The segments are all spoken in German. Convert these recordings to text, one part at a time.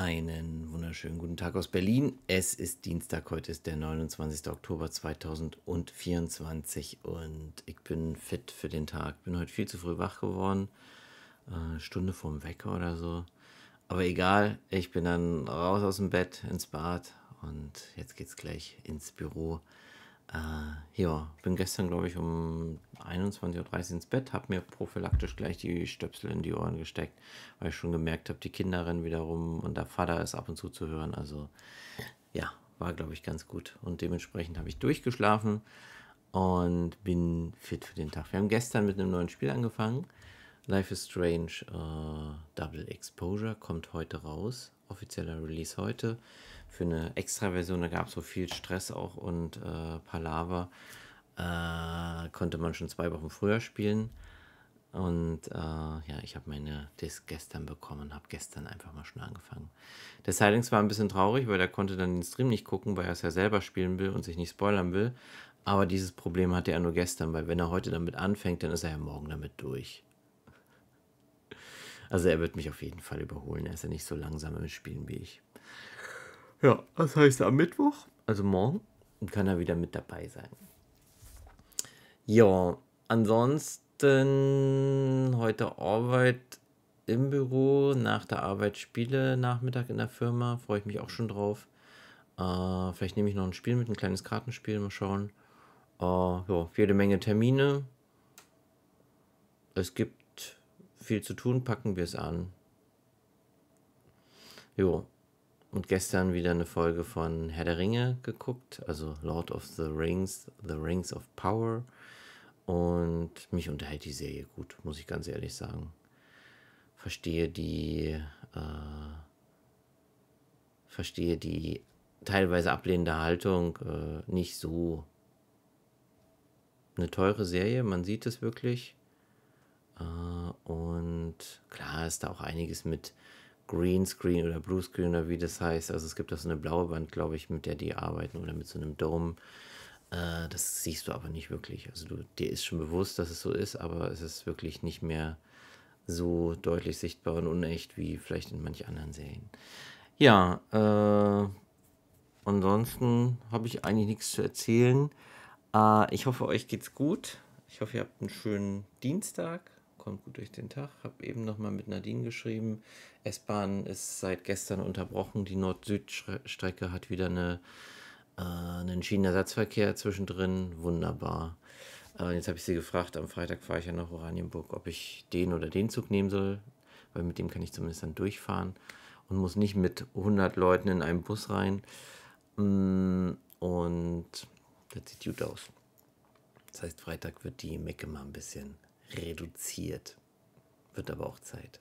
Einen wunderschönen guten Tag aus Berlin. Es ist Dienstag, heute ist der 29. Oktober 2024 und ich bin fit für den Tag. Bin heute viel zu früh wach geworden, eine äh, Stunde vorm Wecker oder so. Aber egal, ich bin dann raus aus dem Bett ins Bad und jetzt geht's gleich ins Büro. Äh, ja, bin gestern, glaube ich, um 21.30 Uhr ins Bett, habe mir prophylaktisch gleich die Stöpsel in die Ohren gesteckt, weil ich schon gemerkt habe, die Kinder rennen wieder rum und der Vater ist ab und zu zu hören. Also ja, war, glaube ich, ganz gut. Und dementsprechend habe ich durchgeschlafen und bin fit für den Tag. Wir haben gestern mit einem neuen Spiel angefangen. Life is Strange äh, Double Exposure kommt heute raus offizieller Release heute. Für eine Extra-Version, da gab es so viel Stress auch und äh, Palaver, äh, konnte man schon zwei Wochen früher spielen. Und äh, ja, ich habe meine Disc gestern bekommen, habe gestern einfach mal schon angefangen. Der Silence war ein bisschen traurig, weil er konnte dann den Stream nicht gucken, weil er es ja selber spielen will und sich nicht spoilern will. Aber dieses Problem hatte er nur gestern, weil wenn er heute damit anfängt, dann ist er ja morgen damit durch. Also er wird mich auf jeden Fall überholen. Er ist ja nicht so langsam im Spielen wie ich. Ja, das heißt, am Mittwoch, also morgen, kann er wieder mit dabei sein. Ja, ansonsten heute Arbeit im Büro, nach der Arbeit Spiele, Nachmittag in der Firma, freue ich mich auch schon drauf. Äh, vielleicht nehme ich noch ein Spiel mit, ein kleines Kartenspiel, mal schauen. Äh, ja, jede Menge Termine. Es gibt viel zu tun, packen wir es an. Jo. Und gestern wieder eine Folge von Herr der Ringe geguckt, also Lord of the Rings, The Rings of Power. Und mich unterhält die Serie gut, muss ich ganz ehrlich sagen. Verstehe die, äh, verstehe die teilweise ablehnende Haltung äh, nicht so. Eine teure Serie, man sieht es wirklich. Äh, und klar ist da auch einiges mit Greenscreen oder Bluescreen oder wie das heißt. Also es gibt auch so eine blaue Wand, glaube ich, mit der die arbeiten oder mit so einem Dome. Äh, das siehst du aber nicht wirklich. Also du, dir ist schon bewusst, dass es so ist, aber es ist wirklich nicht mehr so deutlich sichtbar und unecht wie vielleicht in manch anderen Serien. Ja, äh, ansonsten habe ich eigentlich nichts zu erzählen. Äh, ich hoffe, euch geht's gut. Ich hoffe, ihr habt einen schönen Dienstag kommt gut durch den Tag. Habe eben nochmal mit Nadine geschrieben. S-Bahn ist seit gestern unterbrochen. Die Nord-Süd-Strecke hat wieder eine, äh, einen Schienenersatzverkehr zwischendrin. Wunderbar. Äh, jetzt habe ich sie gefragt, am Freitag fahre ich ja nach Oranienburg, ob ich den oder den Zug nehmen soll, weil mit dem kann ich zumindest dann durchfahren und muss nicht mit 100 Leuten in einen Bus rein. Mm, und das sieht gut aus. Das heißt, Freitag wird die Mecke mal ein bisschen reduziert. Wird aber auch Zeit.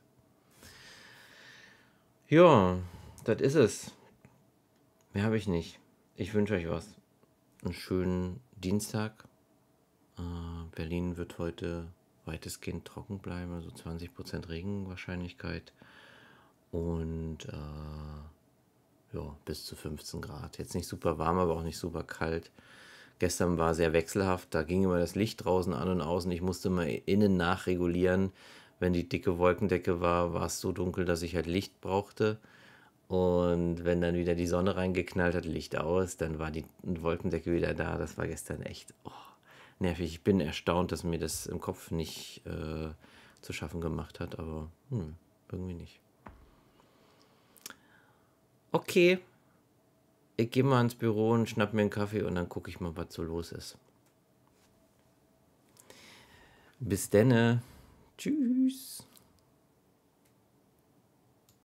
Ja, das ist es. Mehr habe ich nicht. Ich wünsche euch was. Einen schönen Dienstag. Äh, Berlin wird heute weitestgehend trocken bleiben, also 20% Regenwahrscheinlichkeit. Und äh, ja, bis zu 15 Grad. Jetzt nicht super warm, aber auch nicht super kalt. Gestern war sehr wechselhaft, da ging immer das Licht draußen an und außen. Ich musste mal innen nachregulieren. Wenn die dicke Wolkendecke war, war es so dunkel, dass ich halt Licht brauchte. Und wenn dann wieder die Sonne reingeknallt hat, Licht aus, dann war die Wolkendecke wieder da. Das war gestern echt oh, nervig. Ich bin erstaunt, dass mir das im Kopf nicht äh, zu schaffen gemacht hat, aber hm, irgendwie nicht. Okay ich gehe mal ins Büro und schnapp mir einen Kaffee und dann gucke ich mal, was so los ist. Bis denne. Tschüss.